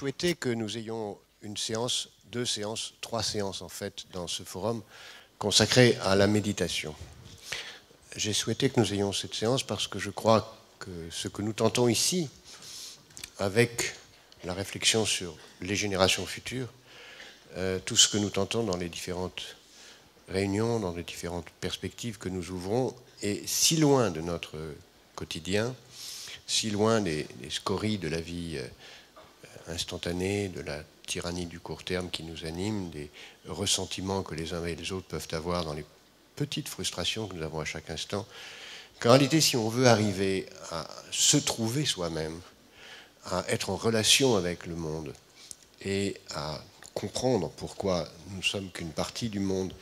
souhaité que nous ayons une séance, deux séances, trois séances en fait dans ce forum consacré à la méditation. J'ai souhaité que nous ayons cette séance parce que je crois que ce que nous tentons ici, avec la réflexion sur les générations futures, euh, tout ce que nous tentons dans les différentes réunions, dans les différentes perspectives que nous ouvrons, est si loin de notre quotidien, si loin des, scories de la vie. Euh, instantanée, de la tyrannie du court terme qui nous anime, des ressentiments que les uns et les autres peuvent avoir dans les petites frustrations que nous avons à chaque instant, qu'en réalité, si on veut arriver à se trouver soi-même, à être en relation avec le monde et à comprendre pourquoi nous sommes qu'une partie du monde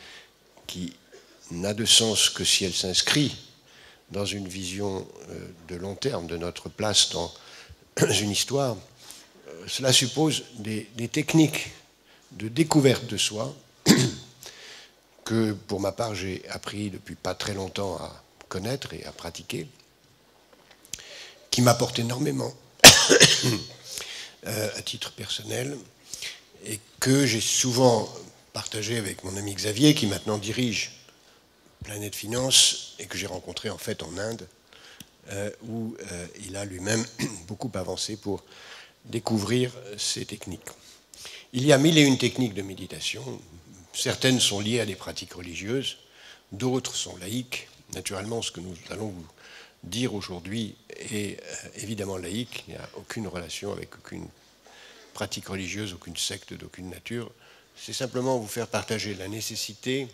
qui n'a de sens que si elle s'inscrit dans une vision euh, de long terme de notre place dans une histoire, cela suppose des, techniques de découverte de soi que, pour ma part, j'ai appris depuis pas très longtemps à connaître et à pratiquer, qui m'apportent énormément euh, à titre personnel et que j'ai souvent partagé avec mon ami Xavier, qui maintenant dirige Planète Finance et que j'ai rencontré en fait en Inde, euh, où euh, il a lui-même beaucoup avancé pour découvrir euh, ces techniques. Il y a mille et une techniques de méditation. Certaines sont liées à des pratiques religieuses, d'autres sont laïques. Naturellement, ce que nous allons vous dire aujourd'hui est euh, évidemment laïque. Il n'y a aucune relation avec aucune pratique religieuse, aucune secte d'aucune nature. C'est simplement vous faire partager la nécessité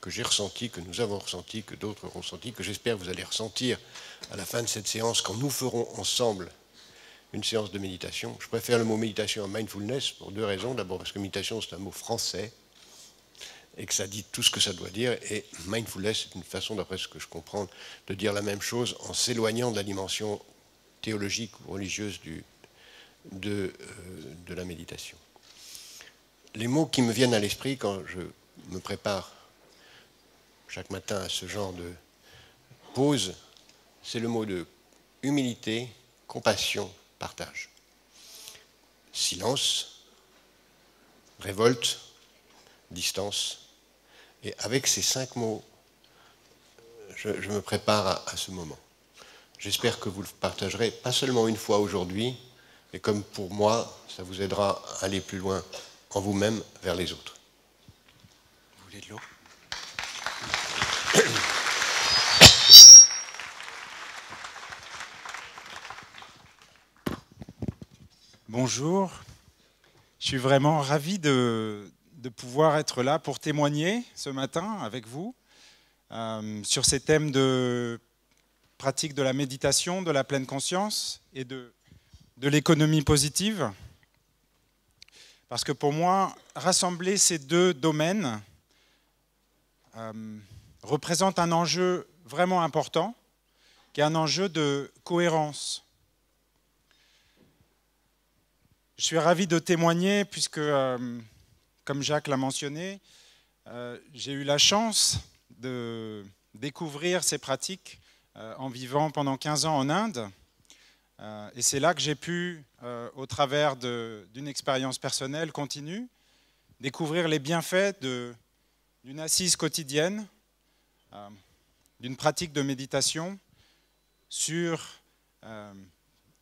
que j'ai ressentie, que nous avons ressenti, que d'autres ont ressenti, que j'espère vous allez ressentir à la fin de cette séance quand nous ferons ensemble une séance de méditation. Je préfère le mot méditation à mindfulness pour deux raisons. D'abord parce que méditation, c'est un mot français et que ça dit tout ce que ça doit dire. Et mindfulness, c'est une façon, d'après ce que je comprends, de dire la même chose en s'éloignant de la dimension théologique ou religieuse euh, de la méditation. Les mots qui me viennent à l'esprit quand je me prépare chaque matin à ce genre de pause, c'est le mot de humilité, compassion, Partage. Silence, révolte, distance. Et avec ces cinq mots, je, me prépare à, à ce moment. J'espère que vous le partagerez, pas seulement une fois aujourd'hui, mais comme pour moi, ça vous aidera à aller plus loin en vous-même vers les autres. Vous voulez de l'eau Bonjour. Je suis vraiment ravi de, pouvoir être là pour témoigner ce matin avec vous euh, sur ces thèmes de pratique de la méditation, de la pleine conscience et de, de l'économie positive. Parce que pour moi, rassembler ces deux domaines euh, représente un enjeu vraiment important, qui est un enjeu de cohérence je suis ravi de témoigner puisque, euh, comme Jacques l'a mentionné, euh, j'ai eu la chance de découvrir ces pratiques euh, en vivant pendant 15 ans en Inde. et c'est là que j'ai pu, au travers d'une expérience personnelle continue, découvrir les bienfaits d'une assise quotidienne, d'une pratique de méditation sur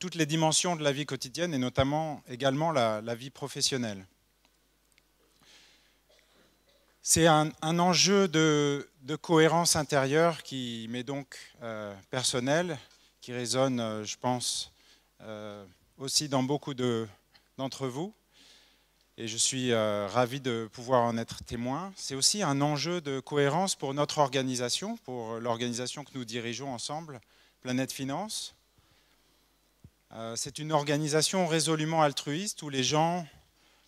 toutes les dimensions de la vie quotidienne et notamment également la, vie professionnelle. C'est un, enjeu de, cohérence intérieure qui m'est donc euh, personnel, qui résonne, euh, je pense, euh, aussi dans beaucoup d'entre vous. Et je suis ravi de pouvoir en être témoin. C'est aussi un enjeu de cohérence pour notre organisation, pour l'organisation que nous dirigeons ensemble, Planète Finance. Euh, c'est une organisation résolument altruiste où les gens,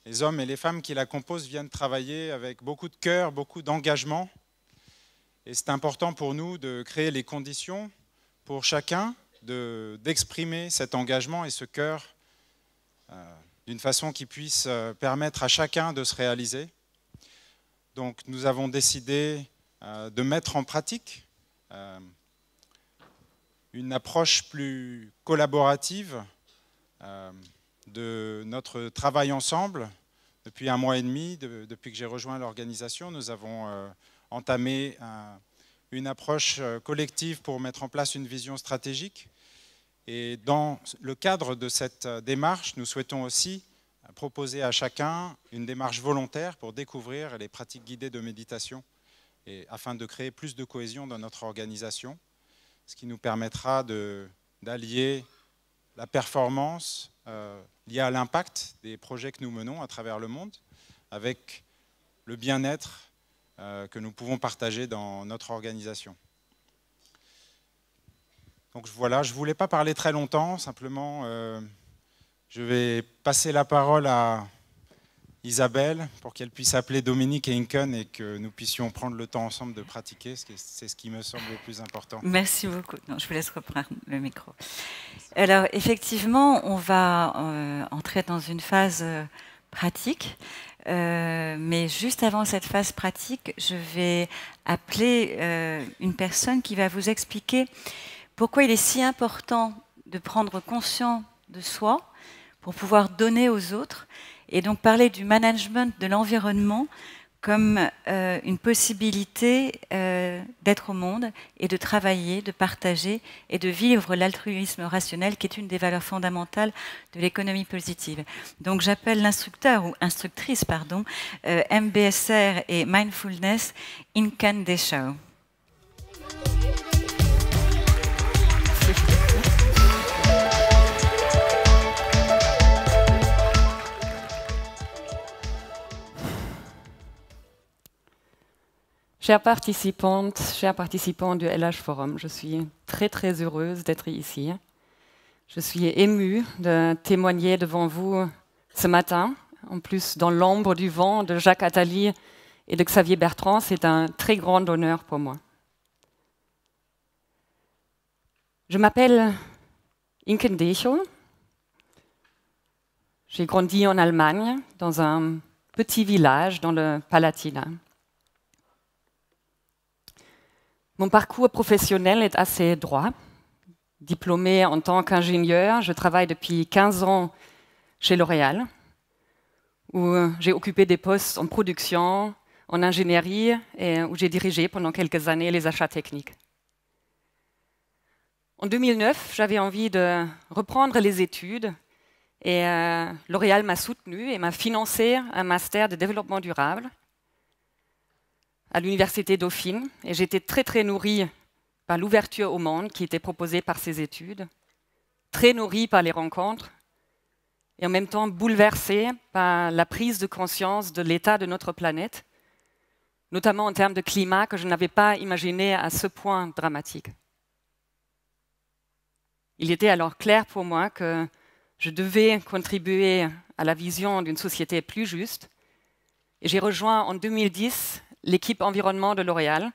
les hommes et les femmes qui la composent viennent travailler avec beaucoup de cœur, beaucoup d'engagement. Et c'est important pour nous de créer les conditions pour chacun d'exprimer cet engagement et ce cœur euh, d'une façon qui puisse euh, permettre à chacun de se réaliser. Donc nous avons décidé de mettre en pratique une approche plus collaborative euh, de notre travail ensemble. Depuis un mois et demi, depuis que j'ai rejoint l'organisation, nous avons euh, entamé une approche euh, collective pour mettre en place une vision stratégique. Et dans le cadre de cette démarche, nous souhaitons aussi proposer à chacun une démarche volontaire pour découvrir les pratiques guidées de méditation et afin de créer plus de cohésion dans notre organisation ce qui nous permettra d'allier la performance euh, liée à l'impact des projets que nous menons à travers le monde avec le bien-être euh, que nous pouvons partager dans notre organisation. Donc voilà, je ne voulais pas parler très longtemps, simplement euh, je vais passer la parole à Isabelle pour qu'elle puisse appeler Dominique et et que nous puissions prendre le temps ensemble de pratiquer. C'est ce qui me semble le plus important. Merci beaucoup. je vous laisse reprendre le micro. Alors effectivement, on va euh, entrer dans une phase euh, pratique. Euh, mais juste avant cette phase pratique, je vais appeler une personne qui va vous expliquer pourquoi il est si important de prendre conscience de soi pour pouvoir donner aux autres et donc parler du management de l'environnement comme euh, une possibilité euh, d'être au monde et de travailler, de partager et de vivre l'altruisme rationnel qui est une des valeurs fondamentales de l'économie positive. Donc j'appelle l'instructeur ou instructrice, pardon, euh, MBSR et Mindfulness in Can Chers participantes, chers participants du LH Forum, je suis très très heureuse d'être ici. Je suis émue de témoigner devant vous ce matin, en plus dans l'ombre du vent de Jacques Attali et de Xavier Bertrand. C'est un très grand honneur pour moi. Je m'appelle Inken J'ai grandi en Allemagne, dans un petit village dans le Palatinat. Mon parcours professionnel est assez droit. Diplômée en tant qu'ingénieur, je travaille depuis 15 ans chez L'Oréal, où euh, j'ai occupé des postes en production, en ingénierie, et euh, où j'ai dirigé pendant quelques années les achats techniques. En 2009, j'avais envie de reprendre les études et euh, L'Oréal m'a soutenu et m'a financé un master de développement durable à l'université Dauphine et j'étais très très nourrie par l'ouverture au monde qui était proposée par ces études, très nourrie par les rencontres et en même temps bouleversée par la prise de conscience de l'état de notre planète, notamment en termes de climat que je n'avais pas imaginé à ce point dramatique. Il était alors clair pour moi que je devais contribuer à la vision d'une société plus juste. Et j'ai rejoint en 2010 l'équipe environnement de L'Oréal,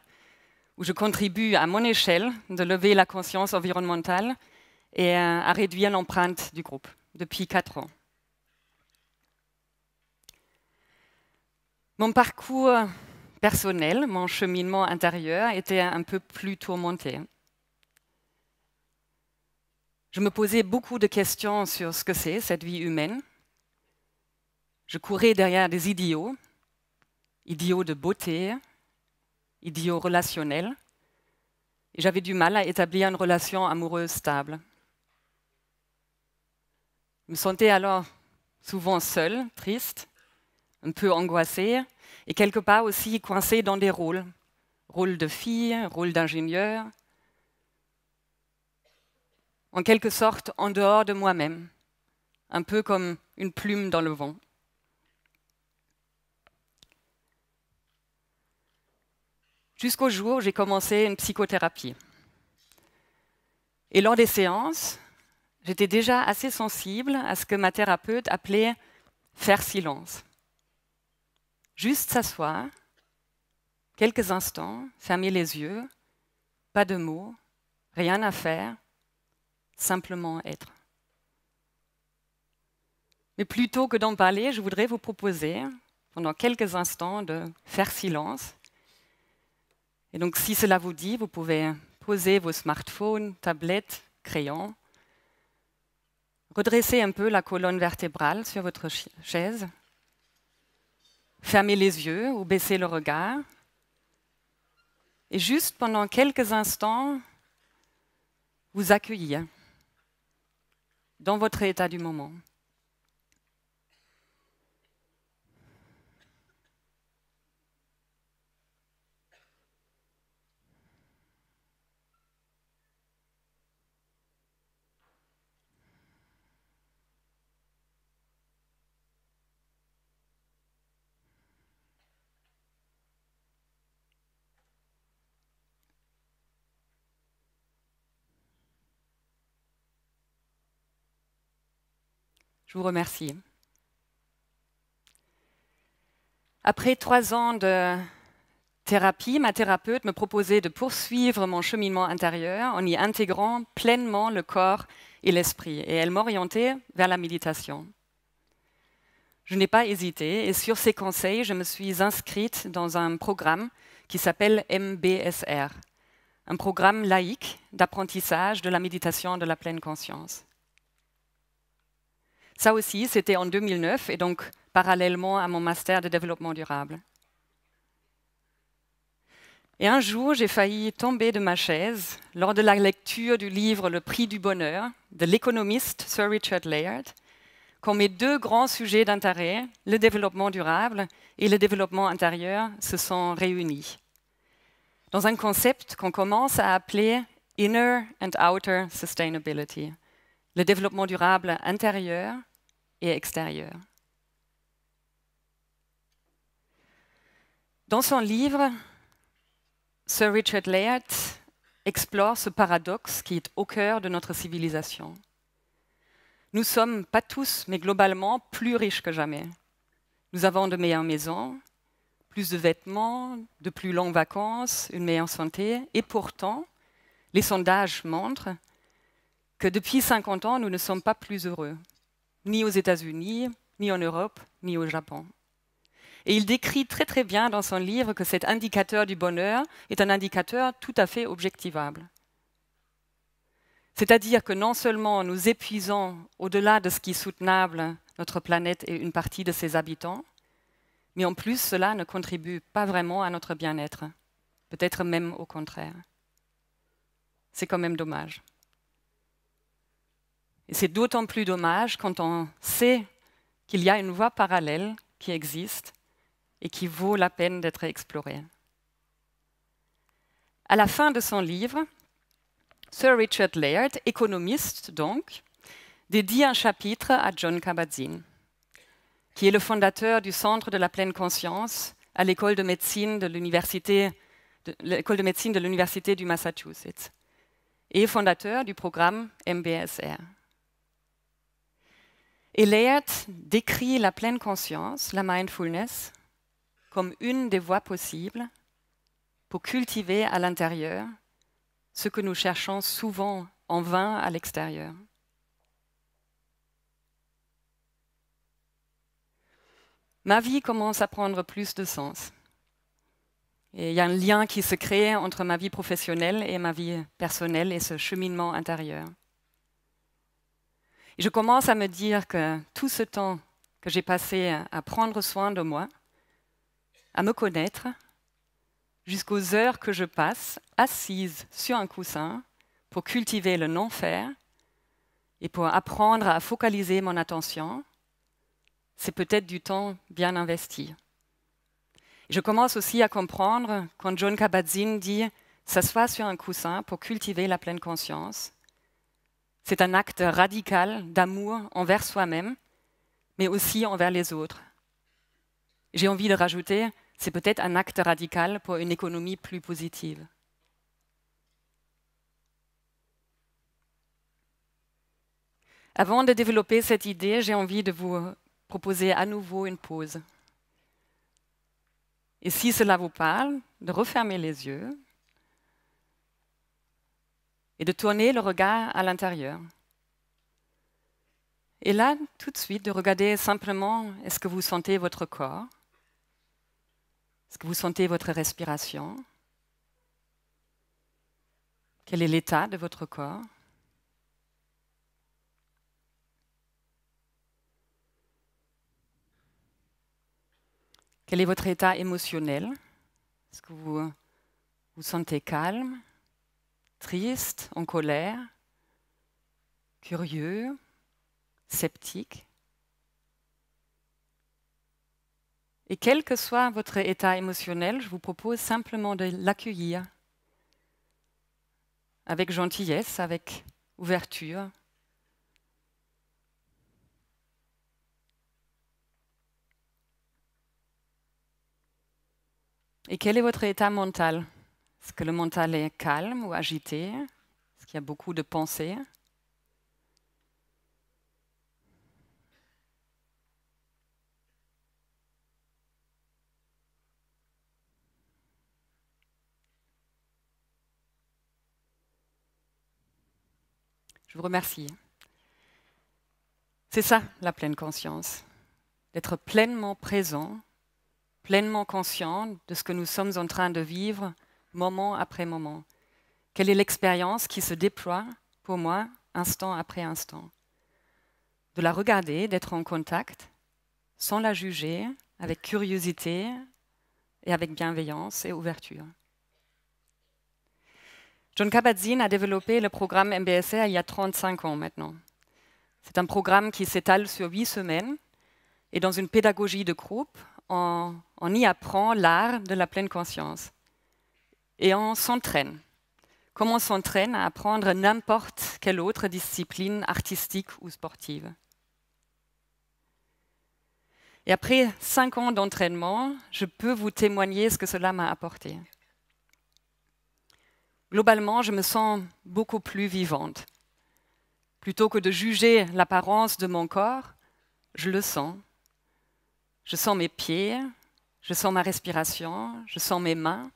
où je contribue à mon échelle de lever la conscience environnementale et euh, à réduire l'empreinte du groupe depuis quatre ans. Mon parcours personnel, mon cheminement intérieur était un peu plus tourmenté. Je me posais beaucoup de questions sur ce que c'est cette vie humaine. Je courais derrière des idiots idiot de beauté, idiot relationnel, et j'avais du mal à établir une relation amoureuse stable. Je me sentais alors souvent seule, triste, un peu angoissée, et quelque part aussi coincée dans des rôles. Rôle de fille, rôle d'ingénieur, en quelque sorte en dehors de moi-même, un peu comme une plume dans le vent. jusqu'au jour où j'ai commencé une psychothérapie. Et lors des séances, j'étais déjà assez sensible à ce que ma thérapeute appelait faire silence. Juste s'asseoir, quelques instants, fermer les yeux, pas de mots, rien à faire, simplement être. Mais plutôt que d'en parler, je voudrais vous proposer, pendant quelques instants, de faire silence et donc, si cela vous dit, vous pouvez poser vos smartphones, tablettes, crayons, redresser un peu la colonne vertébrale sur votre chaise, fermer les yeux ou baisser le regard, et juste pendant quelques instants, vous accueillir dans votre état du moment. vous remercie. Après trois ans de thérapie, ma thérapeute me proposait de poursuivre mon cheminement intérieur en y intégrant pleinement le corps et l'esprit, et elle m'orientait vers la méditation. Je n'ai pas hésité, et sur ses conseils, je me suis inscrite dans un programme qui s'appelle MBSR, un programme laïque d'apprentissage de la méditation de la pleine conscience. Ça aussi, c'était en 2009 et donc parallèlement à mon master de développement durable. Et un jour, j'ai failli tomber de ma chaise lors de la lecture du livre Le prix du bonheur de l'économiste Sir Richard Layard, quand mes deux grands sujets d'intérêt, le développement durable et le développement intérieur, se sont réunis dans un concept qu'on commence à appeler Inner and Outer Sustainability, le développement durable intérieur et extérieur. Dans son livre, Sir Richard Layard explore ce paradoxe qui est au cœur de notre civilisation. Nous sommes, pas tous, mais globalement, plus riches que jamais. Nous avons de meilleures maisons, plus de vêtements, de plus longues vacances, une meilleure santé, et pourtant, les sondages montrent que depuis 50 ans, nous ne sommes pas plus heureux ni aux États-Unis, ni en Europe, ni au Japon. Et il décrit très très bien dans son livre que cet indicateur du bonheur est un indicateur tout à fait objectivable. C'est-à-dire que non seulement nous épuisons au-delà de ce qui est soutenable notre planète et une partie de ses habitants, mais en plus cela ne contribue pas vraiment à notre bien-être, peut-être même au contraire. C'est quand même dommage c'est d'autant plus dommage quand on sait qu'il y a une voie parallèle qui existe et qui vaut la peine d'être explorée. À la fin de son livre, Sir Richard Laird, économiste donc, dédie un chapitre à John Kabat-Zinn, qui est le fondateur du Centre de la pleine conscience à l'école de de l'école de médecine de l'université du Massachusetts et fondateur du programme MBSR. Layard décrit la pleine conscience, la mindfulness, comme une des voies possibles pour cultiver à l'intérieur ce que nous cherchons souvent en vain à l'extérieur. Ma vie commence à prendre plus de sens. Et il y a un lien qui se crée entre ma vie professionnelle et ma vie personnelle et ce cheminement intérieur je commence à me dire que tout ce temps que j'ai passé à prendre soin de moi, à me connaître, jusqu'aux heures que je passe assise sur un coussin pour cultiver le non-faire et pour apprendre à focaliser mon attention, c'est peut-être du temps bien investi. je commence aussi à comprendre quand John Kabat-Zinn dit s'asseoir sur un coussin pour cultiver la pleine conscience, c'est un acte radical d'amour envers soi-même, mais aussi envers les autres. J'ai envie de rajouter, c'est peut-être un acte radical pour une économie plus positive. Avant de développer cette idée, j'ai envie de vous proposer à nouveau une pause. Et si cela vous parle, de refermer les yeux et de tourner le regard à l'intérieur. Et là, tout de suite, de regarder simplement est-ce que vous sentez votre corps Est-ce que vous sentez votre respiration Quel est l'état de votre corps Quel est votre état émotionnel Est-ce que vous vous sentez calme triste, en colère, curieux, sceptique. Et quel que soit votre état émotionnel, je vous propose simplement de l'accueillir avec gentillesse, avec ouverture. Et quel est votre état mental est-ce que le mental est calme ou agité Est-ce qu'il y a beaucoup de pensées Je vous remercie. C'est ça la pleine conscience, d'être pleinement présent, pleinement conscient de ce que nous sommes en train de vivre moment après moment Quelle est l'expérience qui se déploie pour moi instant après instant De la regarder, d'être en contact, sans la juger, avec curiosité et avec bienveillance et ouverture. John Kabat-Zinn a développé le programme MBSR il y a 35 ans maintenant. C'est un programme qui s'étale sur huit semaines et dans une pédagogie de groupe, on y apprend l'art de la pleine conscience et on s'entraîne. Comme on s'entraîne à apprendre n'importe quelle autre discipline artistique ou sportive. Et après cinq ans d'entraînement, je peux vous témoigner ce que cela m'a apporté. Globalement, je me sens beaucoup plus vivante. Plutôt que de juger l'apparence de mon corps, je le sens. Je sens mes pieds, je sens ma respiration, je sens mes mains,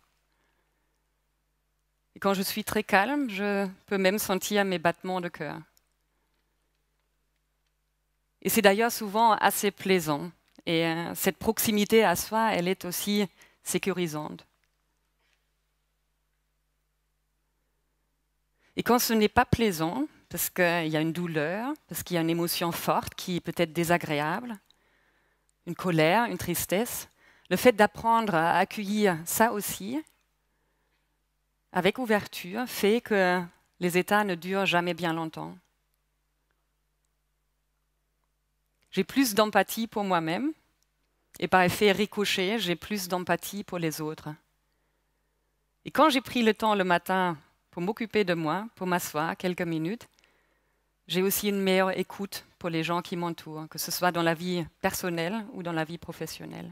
et quand je suis très calme, je peux même sentir mes battements de cœur. Et c'est d'ailleurs souvent assez plaisant. Et euh, cette proximité à soi, elle est aussi sécurisante. Et quand ce n'est pas plaisant, parce qu'il y a une douleur, parce qu'il y a une émotion forte qui est peut-être désagréable, une colère, une tristesse, le fait d'apprendre à accueillir ça aussi, avec ouverture fait que les états ne durent jamais bien longtemps. J'ai plus d'empathie pour moi-même et par effet ricochet, j'ai plus d'empathie pour les autres. Et quand j'ai pris le temps le matin pour m'occuper de moi, pour m'asseoir quelques minutes, j'ai aussi une meilleure écoute pour les gens qui m'entourent, que ce soit dans la vie personnelle ou dans la vie professionnelle.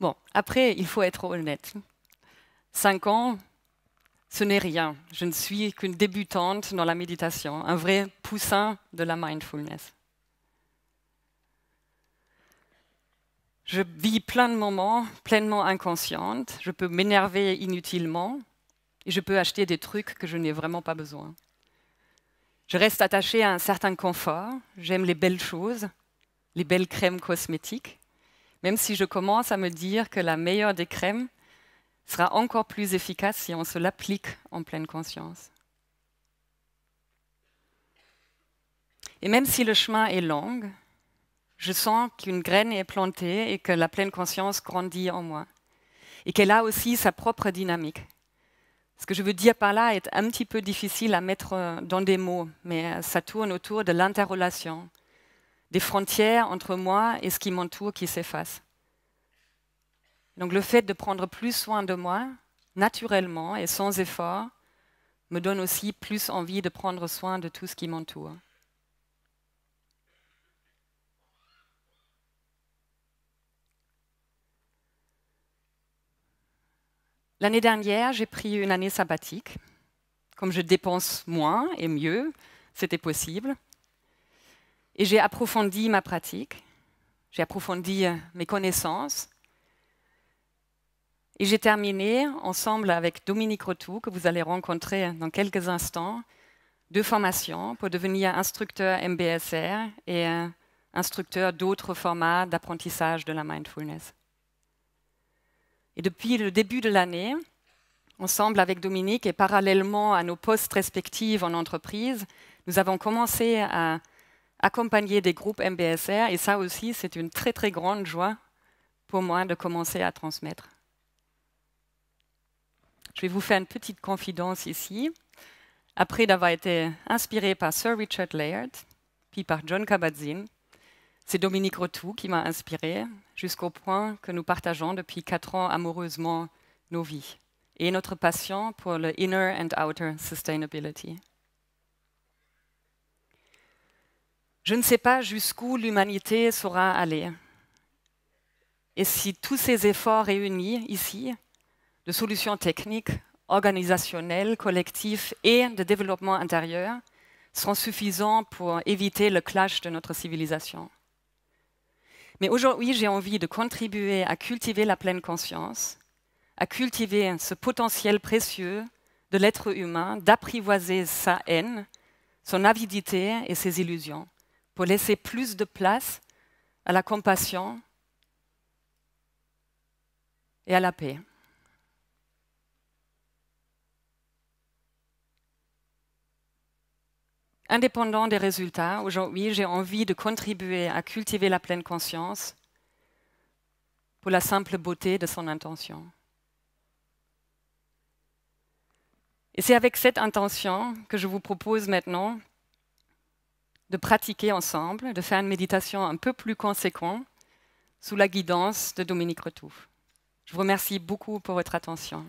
Bon, après, il faut être honnête. Cinq ans, ce n'est rien. Je ne suis qu'une débutante dans la méditation, un vrai poussin de la mindfulness. Je vis plein de moments pleinement inconsciente, je peux m'énerver inutilement et je peux acheter des trucs que je n'ai vraiment pas besoin. Je reste attachée à un certain confort, j'aime les belles choses, les belles crèmes cosmétiques, même si je commence à me dire que la meilleure des crèmes, sera encore plus efficace si on se l'applique en pleine conscience. Et même si le chemin est long, je sens qu'une graine est plantée et que la pleine conscience grandit en moi. Et qu'elle a aussi sa propre dynamique. Ce que je veux dire par là est un petit peu difficile à mettre euh, dans des mots, mais euh, ça tourne autour de l'interrelation, des frontières entre moi et ce qui m'entoure qui s'efface. Donc le fait de prendre plus soin de moi, naturellement et sans effort, me donne aussi plus envie de prendre soin de tout ce qui m'entoure. L'année dernière, j'ai pris une année sabbatique. Comme je dépense moins et mieux, c'était possible. Et j'ai approfondi ma pratique, j'ai approfondi mes connaissances, et j'ai terminé ensemble avec Dominique Retout, que vous allez rencontrer dans quelques instants, deux formations pour devenir instructeur MBSR et euh, instructeur d'autres formats d'apprentissage de la mindfulness. Et depuis le début de l'année, ensemble avec Dominique et parallèlement à nos postes respectifs en entreprise, nous avons commencé à accompagner des groupes MBSR et ça aussi, c'est une très très grande joie pour moi de commencer à transmettre. Je vais vous faire une petite confidence ici. Après d'avoir été inspiré par Sir Richard Layard, puis par John Kabat-Zinn, c'est Dominique Retou qui m'a inspiré jusqu'au point que nous partageons depuis quatre ans amoureusement nos vies et notre passion pour le inner and outer sustainability. Je ne sais pas jusqu'où l'humanité saura aller. Et si tous ces efforts réunis ici de solutions techniques, organisationnelles, collectives et de développement intérieur seront suffisants pour éviter le clash de notre civilisation. Mais aujourd'hui, j'ai envie de contribuer à cultiver la pleine conscience, à cultiver ce potentiel précieux de l'être humain, d'apprivoiser sa haine, son avidité et ses illusions, pour laisser plus de place à la compassion et à la paix. indépendant des résultats, aujourd'hui, j'ai envie de contribuer à cultiver la pleine conscience pour la simple beauté de son intention. Et c'est avec cette intention que je vous propose maintenant de pratiquer ensemble, de faire une méditation un peu plus conséquente sous la guidance de Dominique Retouf. Je vous remercie beaucoup pour votre attention.